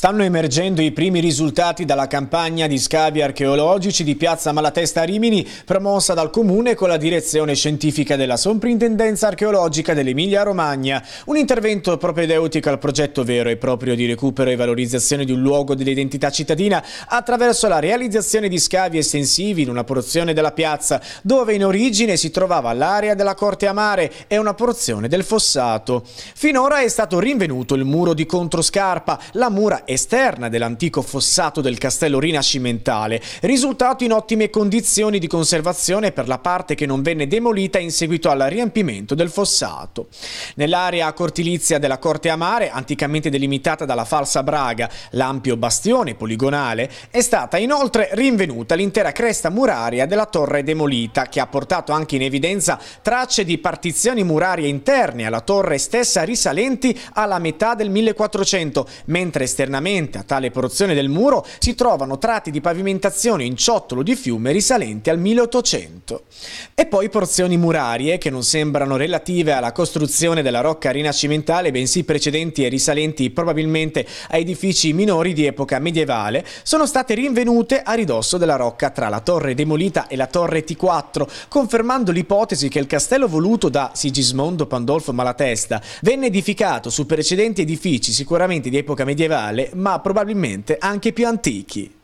Stanno emergendo i primi risultati dalla campagna di scavi archeologici di Piazza Malatesta a Rimini, promossa dal Comune con la direzione scientifica della Soprintendenza Archeologica dell'Emilia-Romagna. Un intervento propedeutico al progetto vero e proprio di recupero e valorizzazione di un luogo dell'identità cittadina attraverso la realizzazione di scavi estensivi in una porzione della piazza, dove in origine si trovava l'area della Corte a Mare e una porzione del fossato. Finora è stato rinvenuto il muro di controscarpa, la mura esterna dell'antico fossato del castello rinascimentale, risultato in ottime condizioni di conservazione per la parte che non venne demolita in seguito al riempimento del fossato. Nell'area cortilizia della Corte Amare, anticamente delimitata dalla falsa Braga, l'ampio bastione poligonale, è stata inoltre rinvenuta l'intera cresta muraria della torre demolita, che ha portato anche in evidenza tracce di partizioni murarie interne alla torre stessa risalenti alla metà del 1400, mentre esterne esternamente a tale porzione del muro si trovano tratti di pavimentazione in ciottolo di fiume risalenti al 1800. E poi porzioni murarie che non sembrano relative alla costruzione della rocca rinascimentale, bensì precedenti e risalenti probabilmente a edifici minori di epoca medievale, sono state rinvenute a ridosso della rocca tra la torre demolita e la torre T4, confermando l'ipotesi che il castello voluto da Sigismondo Pandolfo Malatesta venne edificato su precedenti edifici sicuramente di epoca medievale ma probabilmente anche più antichi.